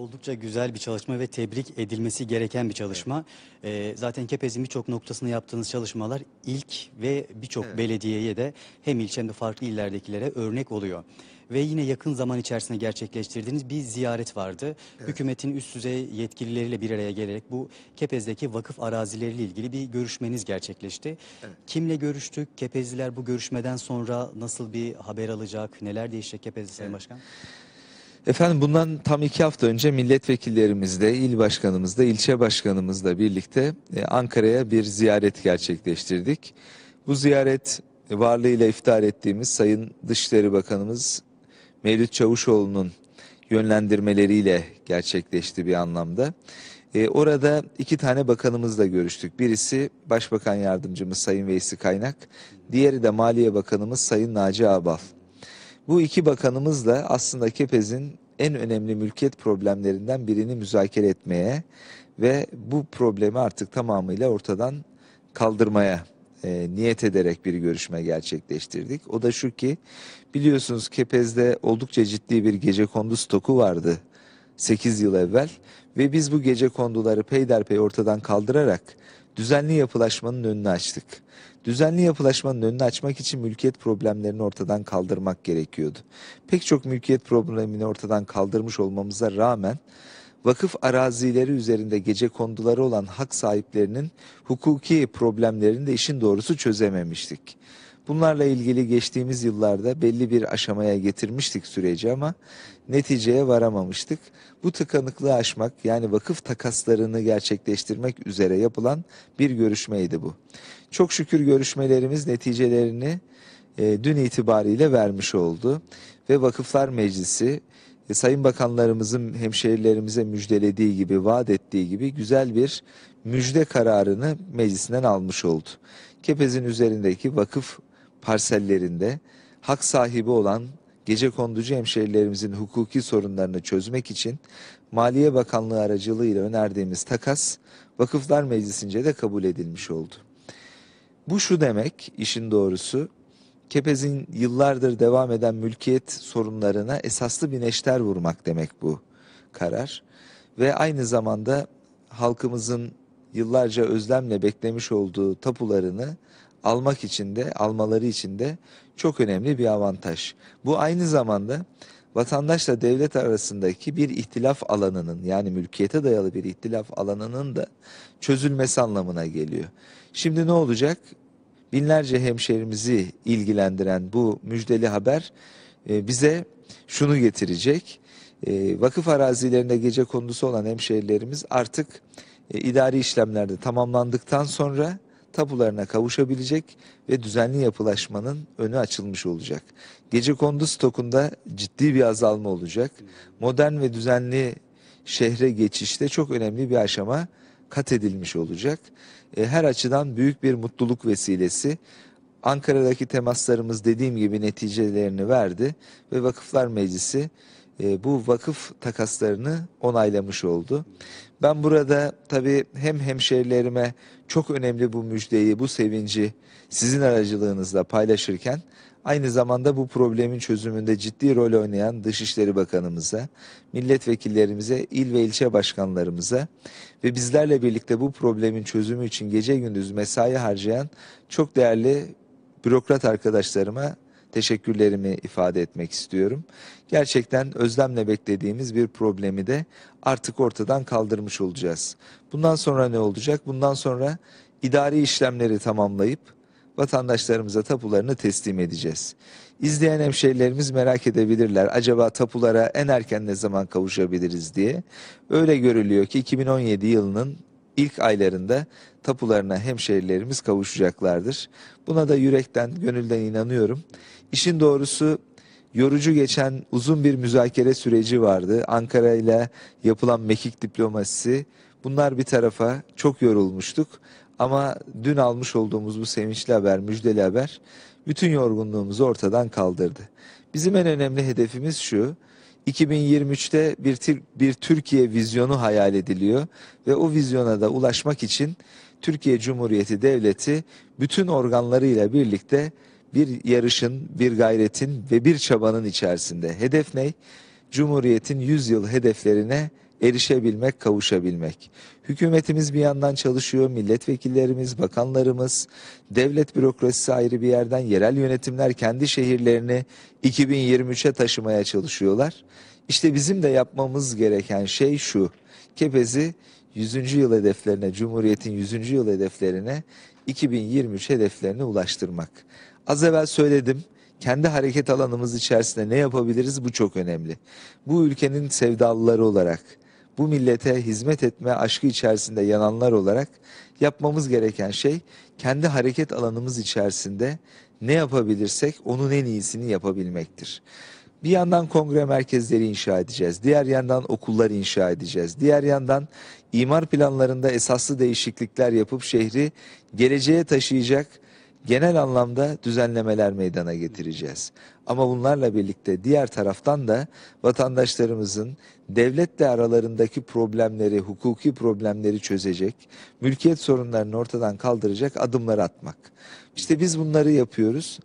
Oldukça güzel bir çalışma ve tebrik edilmesi gereken bir çalışma. Evet. E, zaten Kepez'in birçok noktasında yaptığınız çalışmalar ilk ve birçok evet. belediyeye de hem ilçe hem de farklı illerdekilere örnek oluyor. Ve yine yakın zaman içerisinde gerçekleştirdiğiniz bir ziyaret vardı. Evet. Hükümetin üst düzey yetkilileriyle bir araya gelerek bu Kepez'deki vakıf arazileriyle ilgili bir görüşmeniz gerçekleşti. Evet. Kimle görüştük? Kepezliler bu görüşmeden sonra nasıl bir haber alacak? Neler değişecek Kepez'de evet. Başkan? Efendim bundan tam iki hafta önce milletvekillerimizle, il başkanımızla, ilçe başkanımızla birlikte e, Ankara'ya bir ziyaret gerçekleştirdik. Bu ziyaret varlığıyla iftar ettiğimiz Sayın Dışişleri Bakanımız Mevlüt Çavuşoğlu'nun yönlendirmeleriyle gerçekleşti bir anlamda. E, orada iki tane bakanımızla görüştük. Birisi Başbakan Yardımcımız Sayın Veysi Kaynak, diğeri de Maliye Bakanımız Sayın Naci Abal. Bu iki bakanımızla aslında Kepez'in en önemli mülkiyet problemlerinden birini müzakere etmeye ve bu problemi artık tamamıyla ortadan kaldırmaya e, niyet ederek bir görüşme gerçekleştirdik. O da şu ki biliyorsunuz Kepez'de oldukça ciddi bir gece kondu stoku vardı 8 yıl evvel ve biz bu gece konduları peyderpey ortadan kaldırarak düzenli yapılaşmanın önünü açtık. Düzenli yapılaşmanın önünü açmak için mülkiyet problemlerini ortadan kaldırmak gerekiyordu. Pek çok mülkiyet problemini ortadan kaldırmış olmamıza rağmen vakıf arazileri üzerinde gece konduları olan hak sahiplerinin hukuki problemlerini de işin doğrusu çözememiştik. Bunlarla ilgili geçtiğimiz yıllarda belli bir aşamaya getirmiştik süreci ama neticeye varamamıştık. Bu tıkanıklığı aşmak yani vakıf takaslarını gerçekleştirmek üzere yapılan bir görüşmeydi bu. Çok şükür görüşmelerimiz neticelerini e, dün itibariyle vermiş oldu ve Vakıflar Meclisi e, Sayın Bakanlarımızın hemşehrilerimize müjdelediği gibi, vaat ettiği gibi güzel bir müjde kararını meclisinden almış oldu. Kepez'in üzerindeki vakıf parsellerinde hak sahibi olan gece konducu hemşerilerimizin hukuki sorunlarını çözmek için Maliye Bakanlığı aracılığıyla önerdiğimiz takas Vakıflar Meclisi'nce de kabul edilmiş oldu. Bu şu demek işin doğrusu Kepez'in yıllardır devam eden mülkiyet sorunlarına esaslı bir neşter vurmak demek bu karar. Ve aynı zamanda halkımızın yıllarca özlemle beklemiş olduğu tapularını almak için de almaları için de çok önemli bir avantaj. Bu aynı zamanda vatandaşla devlet arasındaki bir ihtilaf alanının yani mülkiyete dayalı bir ihtilaf alanının da çözülmesi anlamına geliyor. Şimdi ne olacak? Binlerce hemşerimizi ilgilendiren bu müjdeli haber e, bize şunu getirecek. E, vakıf arazilerinde gece konusu olan hemşerilerimiz artık e, idari işlemlerde tamamlandıktan sonra tapularına kavuşabilecek ve düzenli yapılaşmanın önü açılmış olacak. Gece kondu stokunda ciddi bir azalma olacak. Modern ve düzenli şehre geçişte çok önemli bir aşama kat edilmiş olacak. E, her açıdan büyük bir mutluluk vesilesi. Ankara'daki temaslarımız dediğim gibi neticelerini verdi ve Vakıflar Meclisi e, bu vakıf takaslarını onaylamış oldu. Ben burada tabii hem hemşerilerime çok önemli bu müjdeyi, bu sevinci sizin aracılığınızla paylaşırken aynı zamanda bu problemin çözümünde ciddi rol oynayan Dışişleri Bakanımıza, milletvekillerimize, il ve ilçe başkanlarımıza ve bizlerle birlikte bu problemin çözümü için gece gündüz mesai harcayan çok değerli bürokrat arkadaşlarıma teşekkürlerimi ifade etmek istiyorum. Gerçekten özlemle beklediğimiz bir problemi de artık ortadan kaldırmış olacağız. Bundan sonra ne olacak? Bundan sonra idari işlemleri tamamlayıp vatandaşlarımıza tapularını teslim edeceğiz. İzleyen hemşehrilerimiz merak edebilirler. Acaba tapulara en erken ne zaman kavuşabiliriz diye. Öyle görülüyor ki 2017 yılının ilk aylarında tapularına hemşehrilerimiz kavuşacaklardır. Buna da yürekten, gönülden inanıyorum. İşin doğrusu yorucu geçen uzun bir müzakere süreci vardı. Ankara ile yapılan mekik diplomasisi. Bunlar bir tarafa çok yorulmuştuk. Ama dün almış olduğumuz bu sevinçli haber, müjdeli haber bütün yorgunluğumuzu ortadan kaldırdı. Bizim en önemli hedefimiz şu, 2023'te bir, bir Türkiye vizyonu hayal ediliyor ve o vizyona da ulaşmak için Türkiye Cumhuriyeti Devleti bütün organlarıyla birlikte bir yarışın, bir gayretin ve bir çabanın içerisinde. Hedef ne? Cumhuriyet'in 100 yıl hedeflerine erişebilmek, kavuşabilmek. Hükümetimiz bir yandan çalışıyor, milletvekillerimiz, bakanlarımız, devlet bürokrasisi ayrı bir yerden yerel yönetimler kendi şehirlerini 2023'e taşımaya çalışıyorlar. İşte bizim de yapmamız gereken şey şu. Kepez'i 100. yıl hedeflerine, Cumhuriyet'in 100. yıl hedeflerine 2023 hedeflerine ulaştırmak. Az evvel söyledim kendi hareket alanımız içerisinde ne yapabiliriz bu çok önemli. Bu ülkenin sevdalıları olarak, bu millete hizmet etme aşkı içerisinde yananlar olarak yapmamız gereken şey kendi hareket alanımız içerisinde ne yapabilirsek onun en iyisini yapabilmektir. Bir yandan kongre merkezleri inşa edeceğiz. Diğer yandan okullar inşa edeceğiz. Diğer yandan imar planlarında esaslı değişiklikler yapıp şehri geleceğe taşıyacak genel anlamda düzenlemeler meydana getireceğiz. Ama bunlarla birlikte diğer taraftan da vatandaşlarımızın devletle aralarındaki problemleri, hukuki problemleri çözecek, mülkiyet sorunlarını ortadan kaldıracak adımlar atmak. İşte biz bunları yapıyoruz.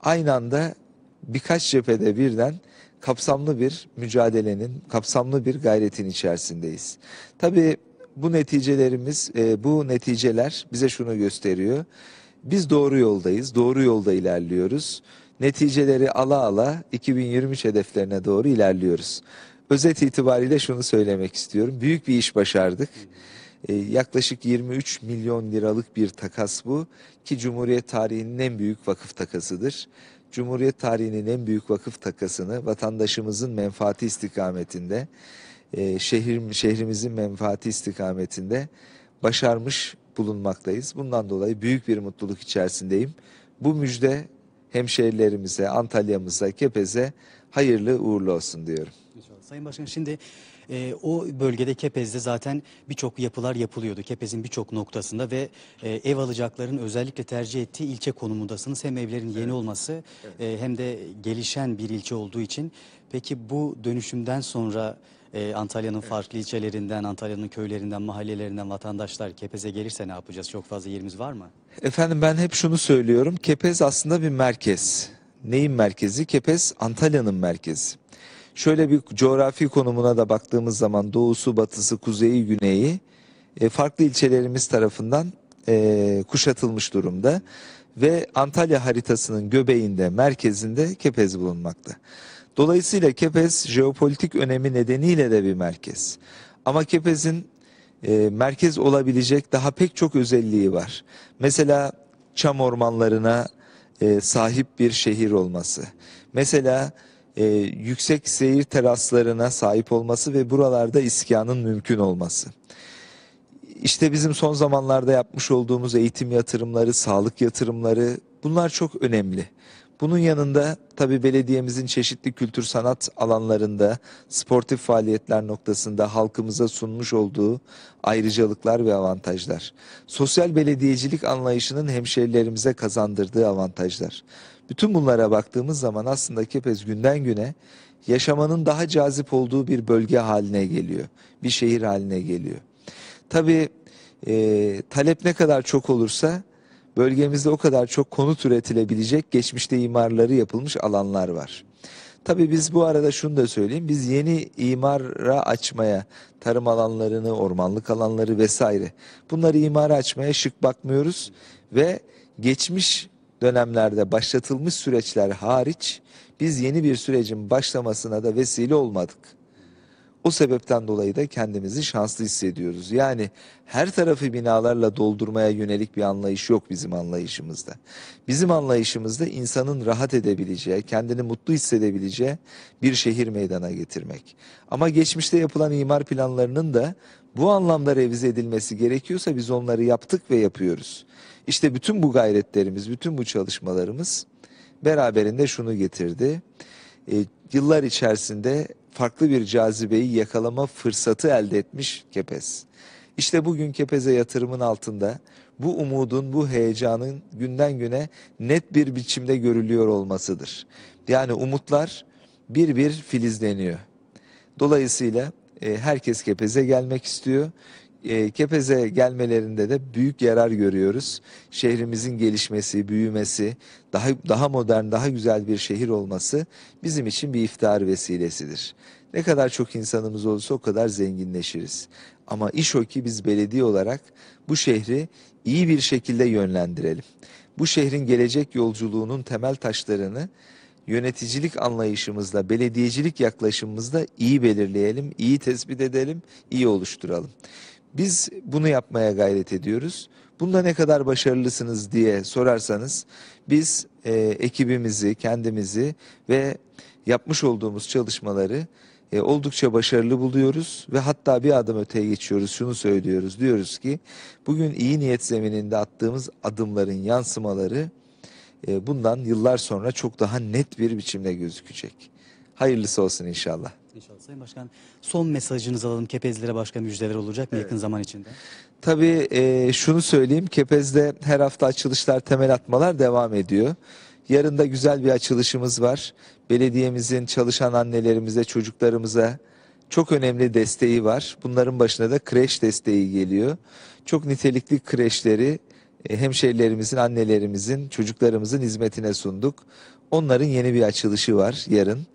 Aynı anda birkaç cephede birden kapsamlı bir mücadelenin, kapsamlı bir gayretin içerisindeyiz. Tabii bu neticelerimiz, e, bu neticeler bize şunu gösteriyor. Biz doğru yoldayız, doğru yolda ilerliyoruz. Neticeleri ala ala 2023 hedeflerine doğru ilerliyoruz. Özet itibariyle şunu söylemek istiyorum. Büyük bir iş başardık. Ee, yaklaşık 23 milyon liralık bir takas bu ki Cumhuriyet tarihinin en büyük vakıf takasıdır. Cumhuriyet tarihinin en büyük vakıf takasını vatandaşımızın menfaati istikametinde, e, şehrim, şehrimizin menfaati istikametinde başarmış bulunmaktayız. Bundan dolayı büyük bir mutluluk içerisindeyim. Bu müjde hemşehrilerimize, Antalya'mıza, Kepez'e hayırlı uğurlu olsun diyorum. Sayın Başkan şimdi e, o bölgede Kepez'de zaten birçok yapılar yapılıyordu. Kepez'in birçok noktasında ve e, ev alacakların özellikle tercih ettiği ilçe konumundasınız. Hem evlerin yeni evet. olması evet. E, hem de gelişen bir ilçe olduğu için. Peki bu dönüşümden sonra e, Antalya'nın farklı ilçelerinden, Antalya'nın köylerinden, mahallelerinden vatandaşlar Kepez'e gelirse ne yapacağız? Çok fazla yerimiz var mı? Efendim ben hep şunu söylüyorum. Kepez aslında bir merkez. Neyin merkezi? Kepez Antalya'nın merkezi. Şöyle bir coğrafi konumuna da baktığımız zaman doğusu, batısı, kuzeyi, güneyi e, farklı ilçelerimiz tarafından e, kuşatılmış durumda ve Antalya haritasının göbeğinde, merkezinde Kepez bulunmakta. Dolayısıyla Kepez jeopolitik önemi nedeniyle de bir merkez. Ama Kepez'in e, merkez olabilecek daha pek çok özelliği var. Mesela çam ormanlarına e, sahip bir şehir olması. Mesela e, yüksek seyir teraslarına sahip olması ve buralarda iskanın mümkün olması. İşte bizim son zamanlarda yapmış olduğumuz eğitim yatırımları, sağlık yatırımları bunlar çok önemli. Bunun yanında tabi belediyemizin çeşitli kültür sanat alanlarında sportif faaliyetler noktasında halkımıza sunmuş olduğu ayrıcalıklar ve avantajlar. Sosyal belediyecilik anlayışının hemşehrilerimize kazandırdığı avantajlar. Bütün bunlara baktığımız zaman aslında Kepez günden güne yaşamanın daha cazip olduğu bir bölge haline geliyor. Bir şehir haline geliyor. Tabi e, talep ne kadar çok olursa bölgemizde o kadar çok konut üretilebilecek geçmişte imarları yapılmış alanlar var. Tabii biz bu arada şunu da söyleyeyim. Biz yeni imara açmaya, tarım alanlarını, ormanlık alanları vesaire bunları imara açmaya şık bakmıyoruz ve geçmiş dönemlerde başlatılmış süreçler hariç biz yeni bir sürecin başlamasına da vesile olmadık. O sebepten dolayı da kendimizi şanslı hissediyoruz. Yani her tarafı binalarla doldurmaya yönelik bir anlayış yok bizim anlayışımızda. Bizim anlayışımızda insanın rahat edebileceği, kendini mutlu hissedebileceği bir şehir meydana getirmek. Ama geçmişte yapılan imar planlarının da bu anlamda revize edilmesi gerekiyorsa biz onları yaptık ve yapıyoruz. İşte bütün bu gayretlerimiz, bütün bu çalışmalarımız beraberinde şunu getirdi. E, yıllar içerisinde farklı bir cazibeyi yakalama fırsatı elde etmiş Kepez. İşte bugün Kepez'e yatırımın altında bu umudun, bu heyecanın günden güne net bir biçimde görülüyor olmasıdır. Yani umutlar bir bir filizleniyor. Dolayısıyla e, herkes Kepez'e gelmek istiyor e, Kepez'e gelmelerinde de büyük yarar görüyoruz. Şehrimizin gelişmesi, büyümesi, daha daha modern, daha güzel bir şehir olması bizim için bir iftar vesilesidir. Ne kadar çok insanımız olursa o kadar zenginleşiriz. Ama iş o ki biz belediye olarak bu şehri iyi bir şekilde yönlendirelim. Bu şehrin gelecek yolculuğunun temel taşlarını yöneticilik anlayışımızla, belediyecilik yaklaşımımızla iyi belirleyelim, iyi tespit edelim, iyi oluşturalım. Biz bunu yapmaya gayret ediyoruz. Bunda ne kadar başarılısınız diye sorarsanız biz e, ekibimizi, kendimizi ve yapmış olduğumuz çalışmaları e, oldukça başarılı buluyoruz ve hatta bir adım öteye geçiyoruz. Şunu söylüyoruz. Diyoruz ki bugün iyi niyet zemininde attığımız adımların yansımaları e, bundan yıllar sonra çok daha net bir biçimde gözükecek. Hayırlısı olsun inşallah. İnşallah. Sayın Başkan son mesajınızı alalım. Kepezlere başka müjdeler olacak mı evet. yakın zaman içinde? Tabii e, şunu söyleyeyim. Kepez'de her hafta açılışlar, temel atmalar devam ediyor. Yarın da güzel bir açılışımız var. Belediyemizin çalışan annelerimize, çocuklarımıza çok önemli desteği var. Bunların başına da kreş desteği geliyor. Çok nitelikli kreşleri e, hemşehrilerimizin, annelerimizin, çocuklarımızın hizmetine sunduk. Onların yeni bir açılışı var yarın.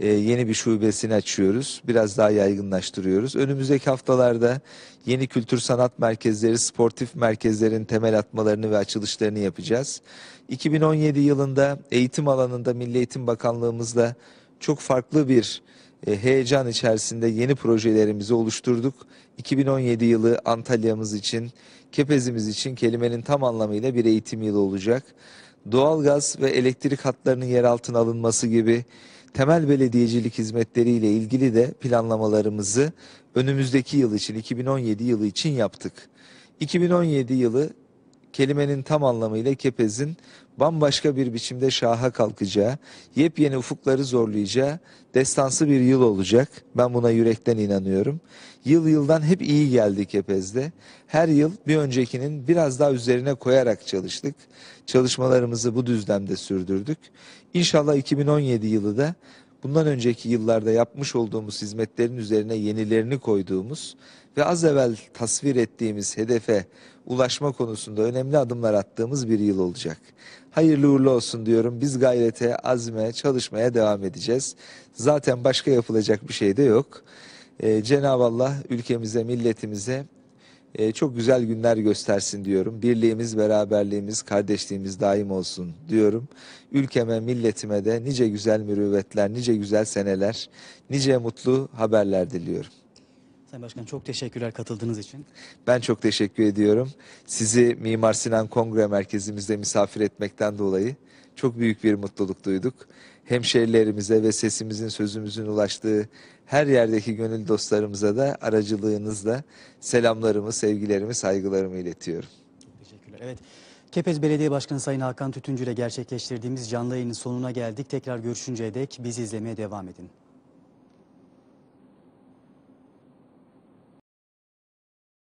E, yeni bir şubesini açıyoruz. Biraz daha yaygınlaştırıyoruz. Önümüzdeki haftalarda yeni kültür sanat merkezleri, sportif merkezlerin temel atmalarını ve açılışlarını yapacağız. 2017 yılında eğitim alanında Milli Eğitim Bakanlığımızla çok farklı bir e, heyecan içerisinde yeni projelerimizi oluşturduk. 2017 yılı Antalya'mız için, Kepez'imiz için kelimenin tam anlamıyla bir eğitim yılı olacak doğalgaz ve elektrik hatlarının yeraltına alınması gibi temel belediyecilik hizmetleriyle ilgili de planlamalarımızı önümüzdeki yıl için 2017 yılı için yaptık. 2017 yılı kelimenin tam anlamıyla kepezin bambaşka bir biçimde şaha kalkacağı, yepyeni ufukları zorlayacağı destansı bir yıl olacak. Ben buna yürekten inanıyorum. Yıl yıldan hep iyi geldi kepezde. Her yıl bir öncekinin biraz daha üzerine koyarak çalıştık. Çalışmalarımızı bu düzlemde sürdürdük. İnşallah 2017 yılı da bundan önceki yıllarda yapmış olduğumuz hizmetlerin üzerine yenilerini koyduğumuz ve az evvel tasvir ettiğimiz hedefe ulaşma konusunda önemli adımlar attığımız bir yıl olacak. Hayırlı uğurlu olsun diyorum. Biz gayrete, azme, çalışmaya devam edeceğiz. Zaten başka yapılacak bir şey de yok. Ee, Cenab-ı Allah ülkemize, milletimize e, çok güzel günler göstersin diyorum. Birliğimiz, beraberliğimiz, kardeşliğimiz daim olsun diyorum. Ülkeme, milletime de nice güzel mürüvvetler, nice güzel seneler, nice mutlu haberler diliyorum. Sayın Başkan çok teşekkürler katıldığınız için. Ben çok teşekkür ediyorum. Sizi Mimar Sinan Kongre Merkezimizde misafir etmekten dolayı çok büyük bir mutluluk duyduk. Hemşehrilerimize ve sesimizin sözümüzün ulaştığı her yerdeki gönül dostlarımıza da aracılığınızla selamlarımı, sevgilerimi, saygılarımı iletiyorum. teşekkürler. Evet. Kepez Belediye Başkanı Sayın Hakan Tütüncü ile gerçekleştirdiğimiz canlı yayının sonuna geldik. Tekrar görüşünceye dek bizi izlemeye devam edin.